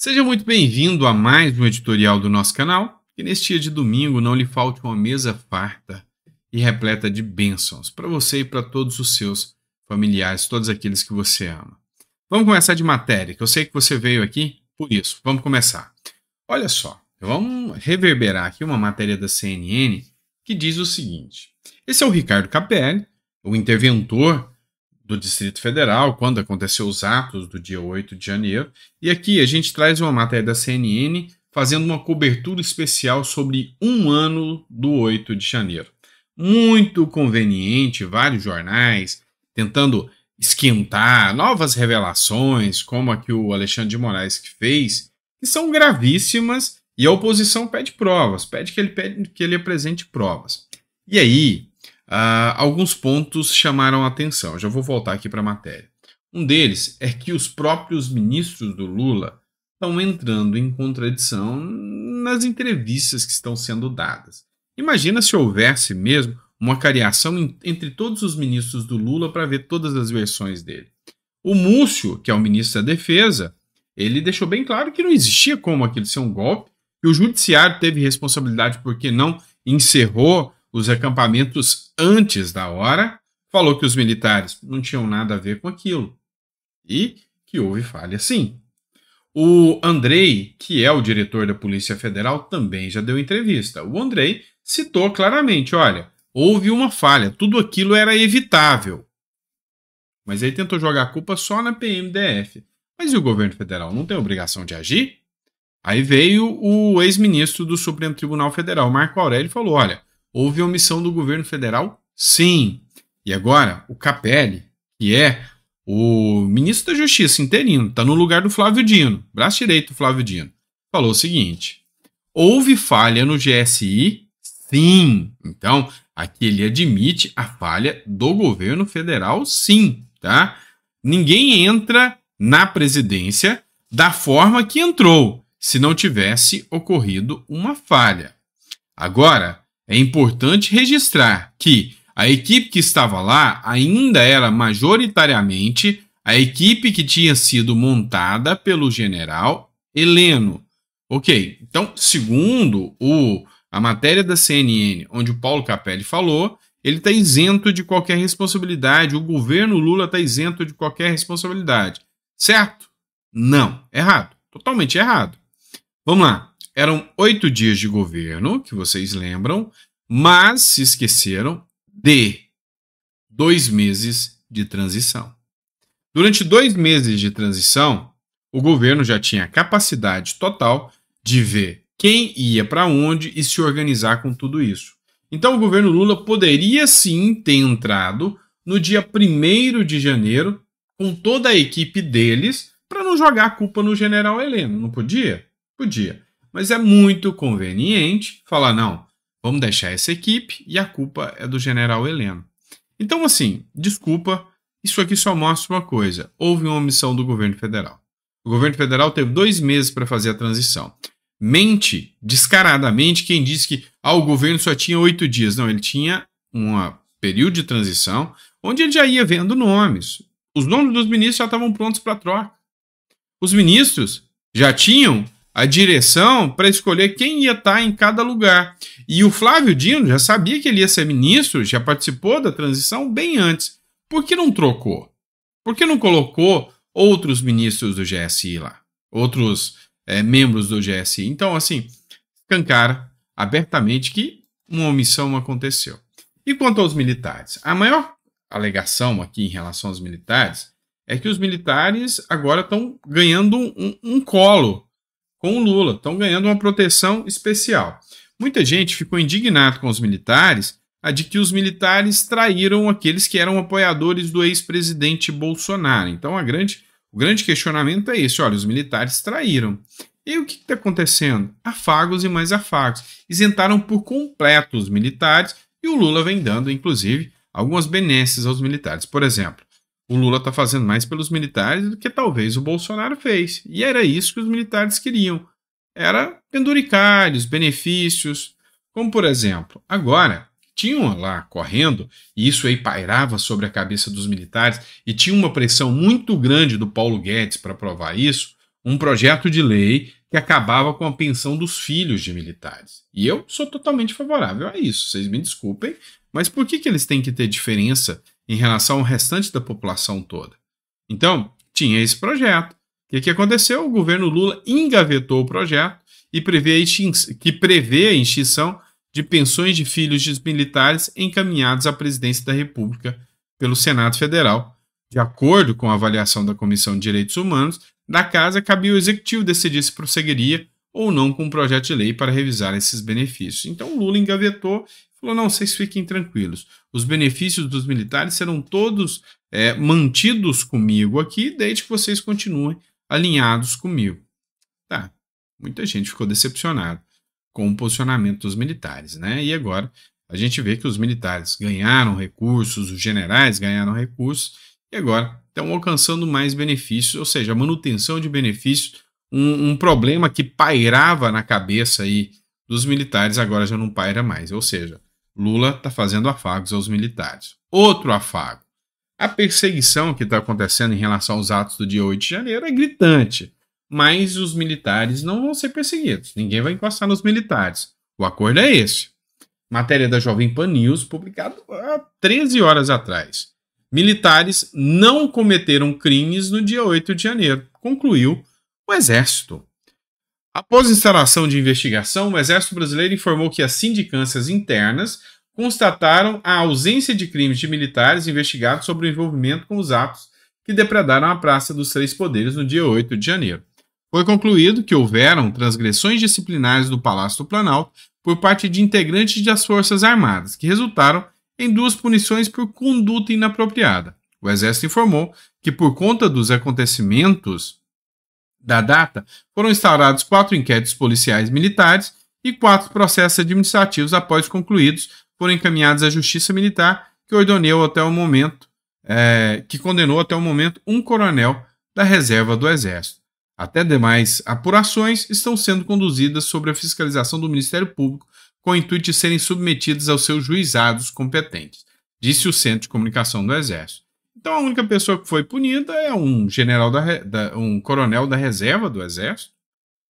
Seja muito bem-vindo a mais um editorial do nosso canal. Que neste dia de domingo não lhe falte uma mesa farta e repleta de bênçãos para você e para todos os seus familiares, todos aqueles que você ama. Vamos começar de matéria, que eu sei que você veio aqui por isso. Vamos começar. Olha só, vamos reverberar aqui uma matéria da CNN que diz o seguinte: esse é o Ricardo Capelli, o interventor do Distrito Federal, quando aconteceu os atos do dia 8 de janeiro. E aqui a gente traz uma matéria da CNN fazendo uma cobertura especial sobre um ano do 8 de janeiro. Muito conveniente, vários jornais tentando esquentar novas revelações, como a que o Alexandre de Moraes que fez, que são gravíssimas e a oposição pede provas, pede que ele, pede, que ele apresente provas. E aí, Uh, alguns pontos chamaram a atenção, já vou voltar aqui para a matéria. Um deles é que os próprios ministros do Lula estão entrando em contradição nas entrevistas que estão sendo dadas. Imagina se houvesse mesmo uma cariação entre todos os ministros do Lula para ver todas as versões dele. O Múcio, que é o ministro da Defesa, ele deixou bem claro que não existia como aquilo ser um golpe, que o judiciário teve responsabilidade porque não encerrou os acampamentos antes da hora, falou que os militares não tinham nada a ver com aquilo e que houve falha sim. O Andrei, que é o diretor da Polícia Federal, também já deu entrevista. O Andrei citou claramente: olha, houve uma falha, tudo aquilo era evitável. Mas aí tentou jogar a culpa só na PMDF. Mas e o governo federal não tem obrigação de agir? Aí veio o ex-ministro do Supremo Tribunal Federal, Marco Aurélio, e falou: olha, Houve omissão do governo federal? Sim. E agora, o Capelli, que é o ministro da Justiça interino, está no lugar do Flávio Dino, braço direito do Flávio Dino, falou o seguinte: houve falha no GSI? Sim. Então, aqui ele admite a falha do governo federal, sim, tá? Ninguém entra na presidência da forma que entrou, se não tivesse ocorrido uma falha. Agora, é importante registrar que a equipe que estava lá ainda era majoritariamente a equipe que tinha sido montada pelo general Heleno. Ok, então, segundo o, a matéria da CNN, onde o Paulo Capelli falou, ele está isento de qualquer responsabilidade, o governo Lula está isento de qualquer responsabilidade. Certo? Não, errado. Totalmente errado. Vamos lá. Eram oito dias de governo, que vocês lembram, mas se esqueceram de dois meses de transição. Durante dois meses de transição, o governo já tinha capacidade total de ver quem ia para onde e se organizar com tudo isso. Então, o governo Lula poderia sim ter entrado no dia 1 de janeiro com toda a equipe deles para não jogar a culpa no general Heleno. Não podia? Podia. Mas é muito conveniente falar: não, vamos deixar essa equipe e a culpa é do general Heleno. Então, assim, desculpa, isso aqui só mostra uma coisa: houve uma omissão do governo federal. O governo federal teve dois meses para fazer a transição. Mente descaradamente quem disse que ah, o governo só tinha oito dias. Não, ele tinha um período de transição onde ele já ia vendo nomes. Os nomes dos ministros já estavam prontos para troca. Os ministros já tinham a direção para escolher quem ia estar tá em cada lugar. E o Flávio Dino já sabia que ele ia ser ministro, já participou da transição bem antes. Por que não trocou? Por que não colocou outros ministros do GSI lá? Outros é, membros do GSI? Então, assim, cancara abertamente que uma omissão aconteceu. E quanto aos militares? A maior alegação aqui em relação aos militares é que os militares agora estão ganhando um, um colo com o Lula, estão ganhando uma proteção especial. Muita gente ficou indignado com os militares a de que os militares traíram aqueles que eram apoiadores do ex-presidente Bolsonaro. Então a grande, o grande questionamento é esse: olha, os militares traíram. E o que está acontecendo? Afagos e mais afagos. Isentaram por completo os militares e o Lula vem dando, inclusive, algumas benesses aos militares. Por exemplo, o Lula está fazendo mais pelos militares do que talvez o Bolsonaro fez. E era isso que os militares queriam. Era penduricalhos, benefícios. Como, por exemplo, agora, tinham lá correndo, e isso aí pairava sobre a cabeça dos militares, e tinha uma pressão muito grande do Paulo Guedes para provar isso, um projeto de lei que acabava com a pensão dos filhos de militares. E eu sou totalmente favorável a isso, vocês me desculpem, mas por que, que eles têm que ter diferença em relação ao restante da população toda. Então, tinha esse projeto. o que aconteceu? O governo Lula engavetou o projeto e prevê que prevê a extinção de pensões de filhos de militares encaminhados à presidência da República pelo Senado Federal. De acordo com a avaliação da Comissão de Direitos Humanos da Casa, cabia ao Executivo decidir se prosseguiria ou não com um projeto de lei para revisar esses benefícios. Então, Lula engavetou Falou: não, vocês fiquem tranquilos. Os benefícios dos militares serão todos é, mantidos comigo aqui, desde que vocês continuem alinhados comigo. Tá. Muita gente ficou decepcionada com o posicionamento dos militares, né? E agora a gente vê que os militares ganharam recursos, os generais ganharam recursos e agora estão alcançando mais benefícios, ou seja, a manutenção de benefícios, um, um problema que pairava na cabeça aí dos militares agora já não paira mais. Ou seja, Lula está fazendo afagos aos militares. Outro afago. A perseguição que está acontecendo em relação aos atos do dia 8 de janeiro é gritante, mas os militares não vão ser perseguidos. Ninguém vai encostar nos militares. O acordo é esse. Matéria da Jovem Pan News, publicada há 13 horas atrás. Militares não cometeram crimes no dia 8 de janeiro, concluiu o Exército. Após instalação de investigação, o Exército Brasileiro informou que as sindicâncias internas constataram a ausência de crimes de militares investigados sobre o envolvimento com os atos que depredaram a Praça dos Três Poderes no dia 8 de janeiro. Foi concluído que houveram transgressões disciplinares do Palácio do Planalto por parte de integrantes das Forças Armadas, que resultaram em duas punições por conduta inapropriada. O Exército informou que, por conta dos acontecimentos da data, foram instaurados quatro inquéritos policiais militares e quatro processos administrativos, após concluídos, foram encaminhados à Justiça Militar, que ordenou até o momento, é, que condenou até o momento um coronel da reserva do Exército. Até demais apurações estão sendo conduzidas sobre a fiscalização do Ministério Público com o intuito de serem submetidas aos seus juizados competentes, disse o Centro de Comunicação do Exército. Então a única pessoa que foi punida é um general da, da um coronel da reserva do exército,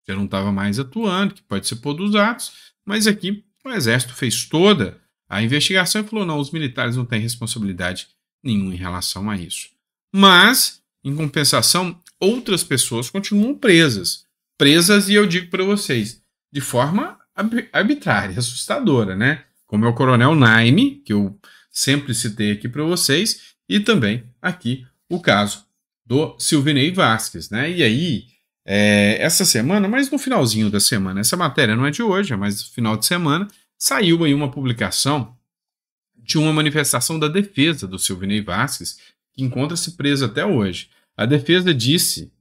que não estava mais atuando, que participou dos atos, mas aqui o exército fez toda a investigação e falou: não, os militares não têm responsabilidade nenhuma em relação a isso. Mas, em compensação, outras pessoas continuam presas. Presas, e eu digo para vocês, de forma arbitrária, assustadora, né? Como é o coronel Naime, que eu sempre citei aqui para vocês, e também aqui o caso do Silvinei Vasquez, né? E aí, é, essa semana, mas no finalzinho da semana, essa matéria não é de hoje, é mais no final de semana, saiu aí uma publicação de uma manifestação da defesa do Silvinei Vasquez, que encontra-se preso até hoje. A defesa disse,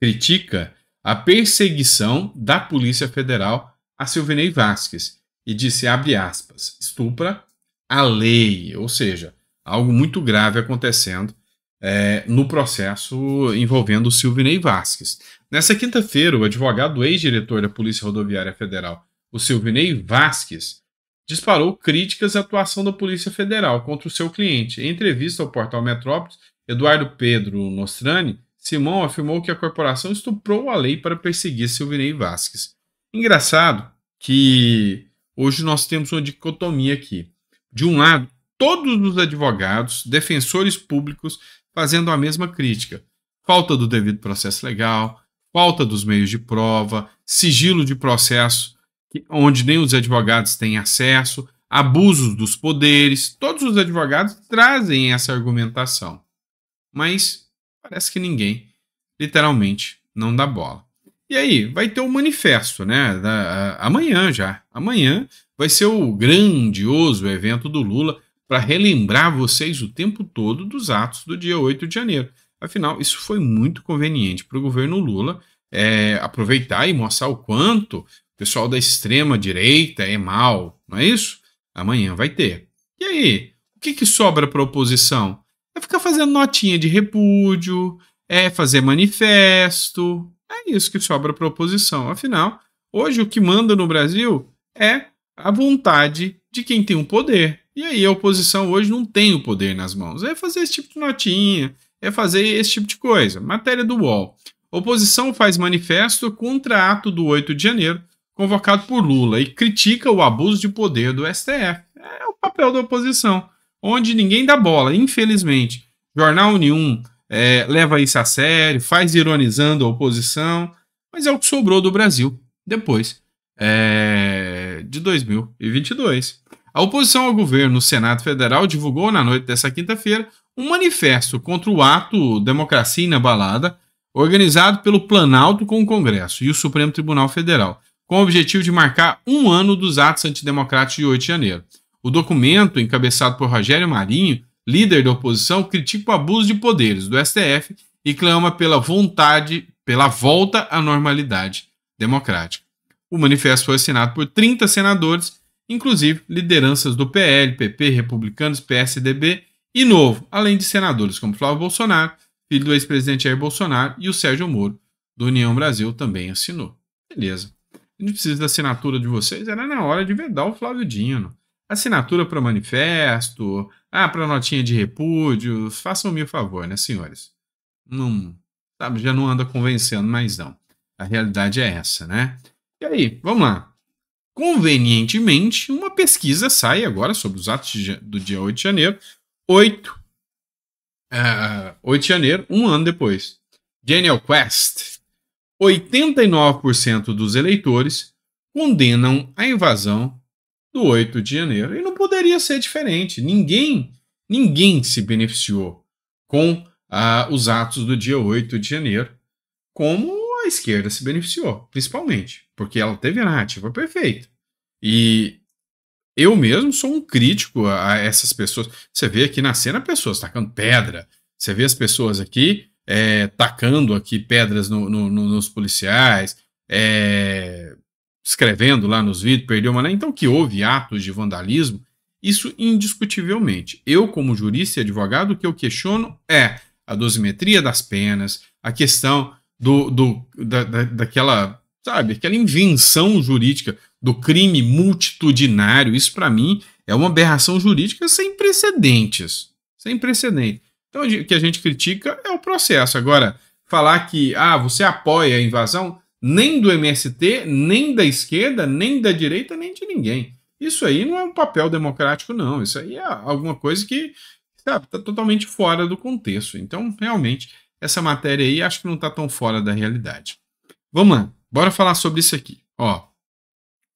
critica a perseguição da Polícia Federal a Silvinei Vasquez e disse, abre aspas, estupra a lei, ou seja, algo muito grave acontecendo é, no processo envolvendo o Silvinei Vasques. Nessa quinta-feira, o advogado ex-diretor da Polícia Rodoviária Federal, o Silvinei Vasques, disparou críticas à atuação da Polícia Federal contra o seu cliente. Em entrevista ao portal Metrópolis, Eduardo Pedro Nostrani, Simão afirmou que a corporação estuprou a lei para perseguir Silvinei Vasques. Engraçado que hoje nós temos uma dicotomia aqui. De um lado, todos os advogados, defensores públicos, fazendo a mesma crítica. Falta do devido processo legal, falta dos meios de prova, sigilo de processo, onde nem os advogados têm acesso, abusos dos poderes. Todos os advogados trazem essa argumentação. Mas parece que ninguém, literalmente, não dá bola. E aí, vai ter o um manifesto, né? Da, a, amanhã já. Amanhã vai ser o grandioso evento do Lula para relembrar vocês o tempo todo dos atos do dia 8 de janeiro. Afinal, isso foi muito conveniente para o governo Lula é, aproveitar e mostrar o quanto o pessoal da extrema direita é mal, não é isso? Amanhã vai ter. E aí, o que, que sobra para a oposição? É ficar fazendo notinha de repúdio, é fazer manifesto. É isso que sobra para a oposição. Afinal, hoje o que manda no Brasil é a vontade de quem tem o poder. E aí a oposição hoje não tem o poder nas mãos. É fazer esse tipo de notinha, é fazer esse tipo de coisa. Matéria do UOL. Oposição faz manifesto contra ato do 8 de janeiro, convocado por Lula, e critica o abuso de poder do STF. É o papel da oposição, onde ninguém dá bola, infelizmente. Jornal nenhum é, leva isso a sério, faz ironizando a oposição, mas é o que sobrou do Brasil depois é, de 2022. A oposição ao governo no Senado Federal divulgou na noite desta quinta-feira um manifesto contra o ato Democracia Inabalada, organizado pelo Planalto com o Congresso e o Supremo Tribunal Federal, com o objetivo de marcar um ano dos atos antidemocráticos de 8 de janeiro. O documento, encabeçado por Rogério Marinho, líder da oposição, critica o abuso de poderes do STF e clama pela vontade, pela volta à normalidade democrática. O manifesto foi assinado por 30 senadores inclusive lideranças do PL, PP, republicanos, PSDB e Novo, além de senadores como Flávio Bolsonaro, filho do ex-presidente Jair Bolsonaro, e o Sérgio Moro, do União Brasil, também assinou. Beleza. A gente precisa da assinatura de vocês, era na hora de vedar o Flávio Dino. Assinatura para manifesto, ah, para notinha de repúdio, façam-me o favor, né, senhores? Não, sabe, já não anda convencendo mais não. A realidade é essa, né? E aí, vamos lá. Convenientemente, uma pesquisa sai agora sobre os atos de, do dia 8 de janeiro, 8, uh, 8 de janeiro, um ano depois. Daniel Quest. 89% dos eleitores condenam a invasão do 8 de janeiro. E não poderia ser diferente. Ninguém, ninguém se beneficiou com uh, os atos do dia 8 de janeiro, como a esquerda se beneficiou, principalmente, porque ela teve a narrativa perfeita. E eu mesmo sou um crítico a essas pessoas. Você vê aqui na cena pessoas tacando pedra, você vê as pessoas aqui é, tacando aqui pedras no, no, no, nos policiais, é, escrevendo lá nos vídeos, perdeu uma né? Então, que houve atos de vandalismo, isso indiscutivelmente. Eu, como jurista e advogado, o que eu questiono é a dosimetria das penas, a questão do, do da, da, daquela, sabe, aquela invenção jurídica do crime multitudinário, isso para mim é uma aberração jurídica sem precedentes, sem precedentes. Então, o que a gente critica é o processo. Agora, falar que ah, você apoia a invasão nem do MST, nem da esquerda, nem da direita, nem de ninguém. Isso aí não é um papel democrático, não. Isso aí é alguma coisa que está totalmente fora do contexto. Então, realmente, essa matéria aí acho que não está tão fora da realidade. Vamos lá, bora falar sobre isso aqui. Ó,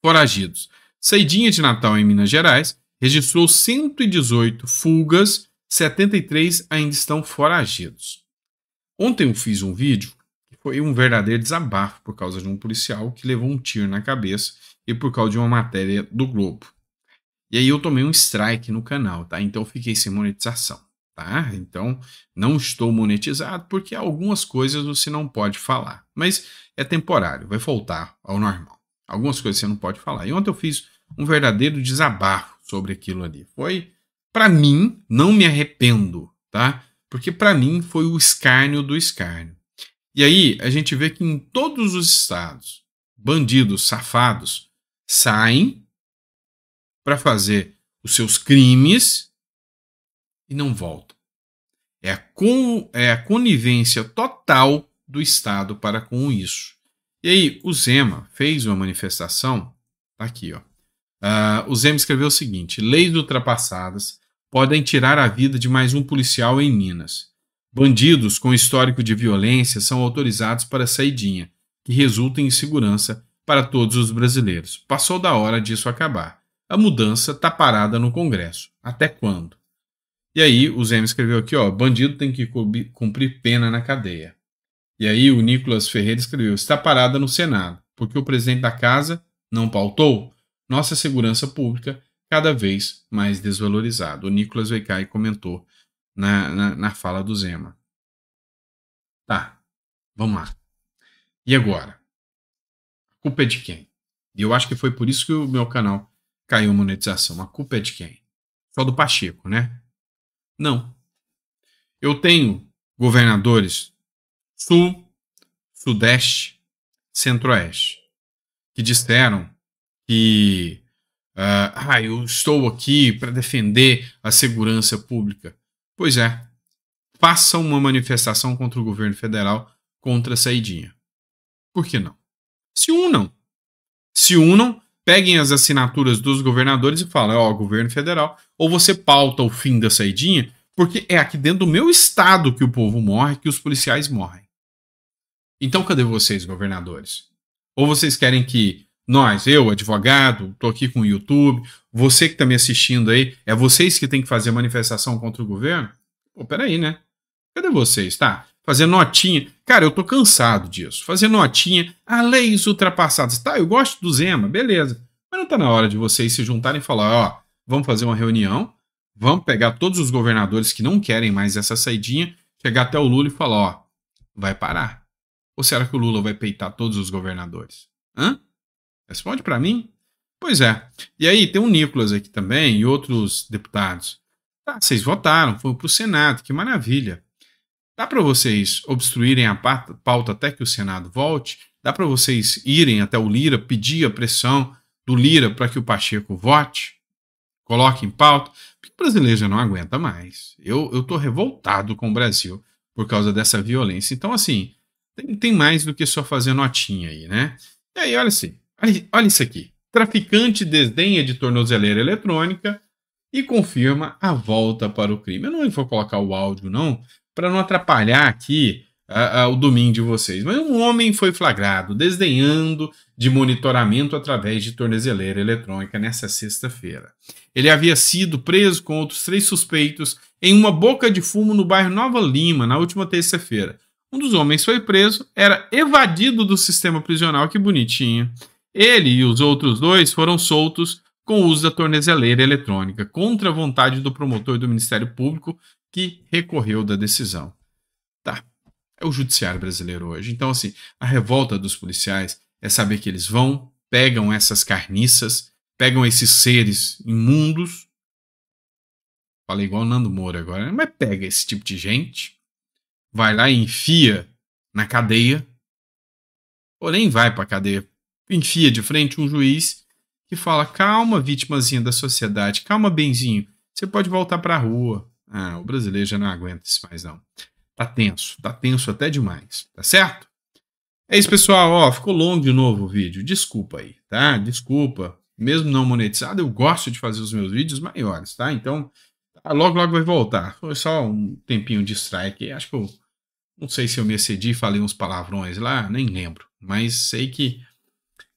foragidos. Ceidinha de Natal em Minas Gerais registrou 118 fugas, 73 ainda estão foragidos. Ontem eu fiz um vídeo que foi um verdadeiro desabafo por causa de um policial que levou um tiro na cabeça e por causa de uma matéria do Globo. E aí eu tomei um strike no canal, tá? Então eu fiquei sem monetização tá? Então, não estou monetizado porque algumas coisas você não pode falar, mas é temporário, vai voltar ao normal. Algumas coisas você não pode falar. E ontem eu fiz um verdadeiro desabafo sobre aquilo ali. Foi, para mim, não me arrependo, tá? Porque para mim foi o escárnio do escárnio. E aí a gente vê que em todos os estados, bandidos, safados saem para fazer os seus crimes e não volta. É a, con é a conivência total do Estado para com isso. E aí, o Zema fez uma manifestação, tá aqui, ó. Uh, o Zema escreveu o seguinte: leis ultrapassadas podem tirar a vida de mais um policial em Minas. Bandidos com histórico de violência são autorizados para a saidinha, que resulta em segurança para todos os brasileiros. Passou da hora disso acabar. A mudança está parada no Congresso. Até quando? E aí o Zema escreveu aqui, ó, bandido tem que cumprir pena na cadeia. E aí o Nicolas Ferreira escreveu, está parada no Senado, porque o presidente da casa não pautou nossa segurança pública cada vez mais desvalorizada. O Nicolas Veikai comentou na, na, na fala do Zema. Tá, vamos lá. E agora? A culpa é de quem? E eu acho que foi por isso que o meu canal caiu monetização. A culpa é de quem? Só do Pacheco, né? Não. Eu tenho governadores sul, sudeste, centro-oeste que disseram que uh, ah, eu estou aqui para defender a segurança pública. Pois é, façam uma manifestação contra o governo federal contra a saidinha. Por que não? Se unam. Se unam peguem as assinaturas dos governadores e falem, ó, oh, governo federal, ou você pauta o fim da saidinha, porque é aqui dentro do meu estado que o povo morre, que os policiais morrem. Então cadê vocês, governadores? Ou vocês querem que nós, eu, advogado, tô aqui com o YouTube, você que tá me assistindo aí, é vocês que tem que fazer manifestação contra o governo? Pô, peraí, né? Cadê vocês, tá? fazer notinha. Cara, eu tô cansado disso. Fazer notinha, a ah, leis ultrapassadas. Tá, eu gosto do Zema, beleza. Mas não tá na hora de vocês se juntarem e falar, ó, vamos fazer uma reunião, vamos pegar todos os governadores que não querem mais essa saidinha, chegar até o Lula e falar, ó, vai parar. Ou será que o Lula vai peitar todos os governadores? Hã? Responde para mim. Pois é. E aí tem o Nicolas aqui também e outros deputados. Tá, vocês votaram, foi pro Senado, que maravilha. Dá para vocês obstruírem a pauta até que o Senado volte? Dá para vocês irem até o Lira, pedir a pressão do Lira para que o Pacheco vote? Coloque em pauta? Porque o brasileiro já não aguenta mais. Eu estou revoltado com o Brasil por causa dessa violência. Então, assim, tem, tem mais do que só fazer notinha aí, né? E aí, olha assim, olha, olha isso aqui. Traficante desdenha de tornozeleira eletrônica e confirma a volta para o crime. Eu não vou colocar o áudio, não, para não atrapalhar aqui o domingo de vocês. Mas um homem foi flagrado desdenhando de monitoramento através de tornezeleira eletrônica nessa sexta-feira. Ele havia sido preso com outros três suspeitos em uma boca de fumo no bairro Nova Lima na última terça-feira. Um dos homens foi preso, era evadido do sistema prisional, que bonitinho. Ele e os outros dois foram soltos com o uso da tornezeleira eletrônica, contra a vontade do promotor do Ministério Público que recorreu da decisão. Tá. É o judiciário brasileiro hoje. Então, assim, a revolta dos policiais é saber que eles vão, pegam essas carniças, pegam esses seres imundos. Falei igual o Nando Moura agora, né? mas pega esse tipo de gente, vai lá e enfia na cadeia, porém vai pra cadeia, enfia de frente um juiz que fala: calma, vítimazinha da sociedade, calma, benzinho, você pode voltar para a rua. Ah, o brasileiro já não aguenta isso mais, não. Tá tenso, tá tenso até demais, tá certo? É isso, pessoal. Ó, ficou longo de novo o vídeo. Desculpa aí, tá? Desculpa. Mesmo não monetizado, eu gosto de fazer os meus vídeos maiores, tá? Então, tá, logo, logo vai voltar. Foi só um tempinho de strike. Acho que eu não sei se eu me excedi, falei uns palavrões lá, nem lembro. Mas sei que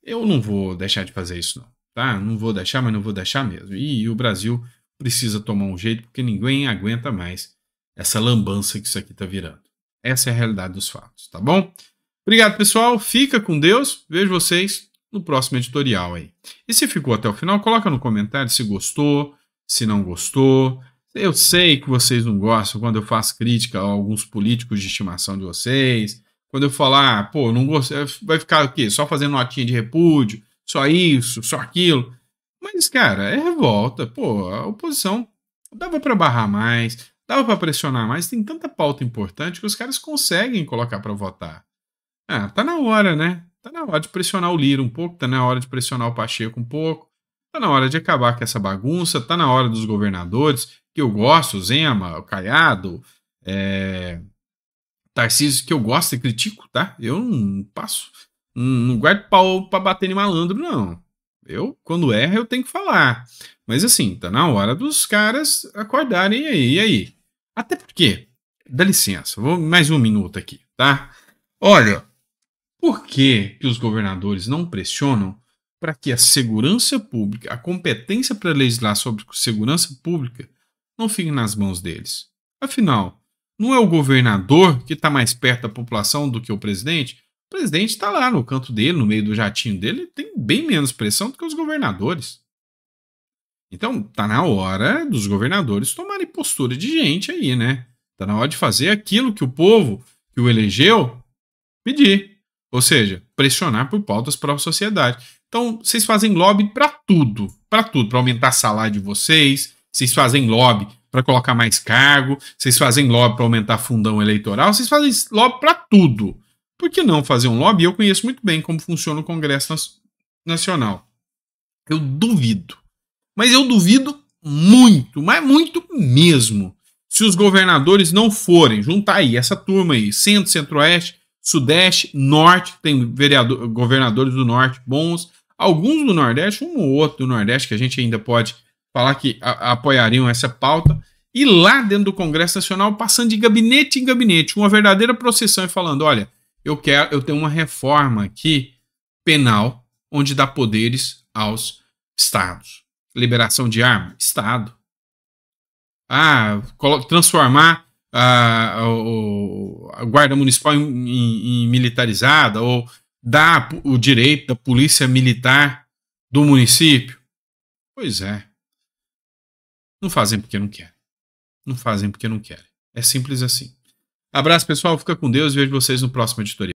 eu não vou deixar de fazer isso, não tá? Não vou deixar, mas não vou deixar mesmo. E, e o Brasil precisa tomar um jeito porque ninguém aguenta mais essa lambança que isso aqui tá virando. Essa é a realidade dos fatos, tá bom? Obrigado, pessoal. Fica com Deus. Vejo vocês no próximo editorial aí. E se ficou até o final, coloca no comentário se gostou, se não gostou. Eu sei que vocês não gostam quando eu faço crítica a alguns políticos de estimação de vocês. Quando eu falar, ah, pô, não gostei, vai ficar o quê? Só fazendo notinha de repúdio só isso, só aquilo. Mas, cara, é revolta. Pô, a oposição dava para barrar mais, dava para pressionar mais. Tem tanta pauta importante que os caras conseguem colocar para votar. Ah, tá na hora, né? Tá na hora de pressionar o Lira um pouco, tá na hora de pressionar o Pacheco um pouco, tá na hora de acabar com essa bagunça, tá na hora dos governadores, que eu gosto, o Zema, o Caiado, é... Tarcísio, que eu gosto e critico, tá? Eu não passo não guardo pau pra bater em malandro, não. Eu, quando erra, eu tenho que falar. Mas assim, tá na hora dos caras acordarem aí, e aí? Até porque, dá licença, vou mais um minuto aqui, tá? Olha, por que, que os governadores não pressionam para que a segurança pública, a competência para legislar sobre segurança pública, não fique nas mãos deles? Afinal, não é o governador que está mais perto da população do que o presidente? O presidente está lá no canto dele, no meio do jatinho dele, tem bem menos pressão do que os governadores. Então, tá na hora dos governadores tomarem postura de gente aí, né? Tá na hora de fazer aquilo que o povo que o elegeu pedir. Ou seja, pressionar por pautas para a sociedade. Então, vocês fazem lobby para tudo, para tudo, para aumentar salário de vocês, vocês fazem lobby para colocar mais cargo, vocês fazem lobby para aumentar fundão eleitoral, vocês fazem lobby para tudo por que não fazer um lobby? Eu conheço muito bem como funciona o Congresso Nacional. Eu duvido. Mas eu duvido muito, mas muito mesmo. Se os governadores não forem, juntar aí essa turma aí, centro, centro-oeste, sudeste, norte, tem vereador, governadores do norte bons, alguns do nordeste, um ou outro do nordeste que a gente ainda pode falar que a, apoiariam essa pauta. E lá dentro do Congresso Nacional, passando de gabinete em gabinete, uma verdadeira procissão e falando: olha, eu quero, eu tenho uma reforma aqui penal onde dá poderes aos estados. Liberação de arma, estado. Ah, transformar a, ah, a, a guarda municipal em, em, em militarizada ou dar o direito da polícia militar do município. Pois é. Não fazem porque não querem. Não fazem porque não querem. É simples assim. Abraço, pessoal. Fica com Deus. e Vejo vocês no próximo editorial.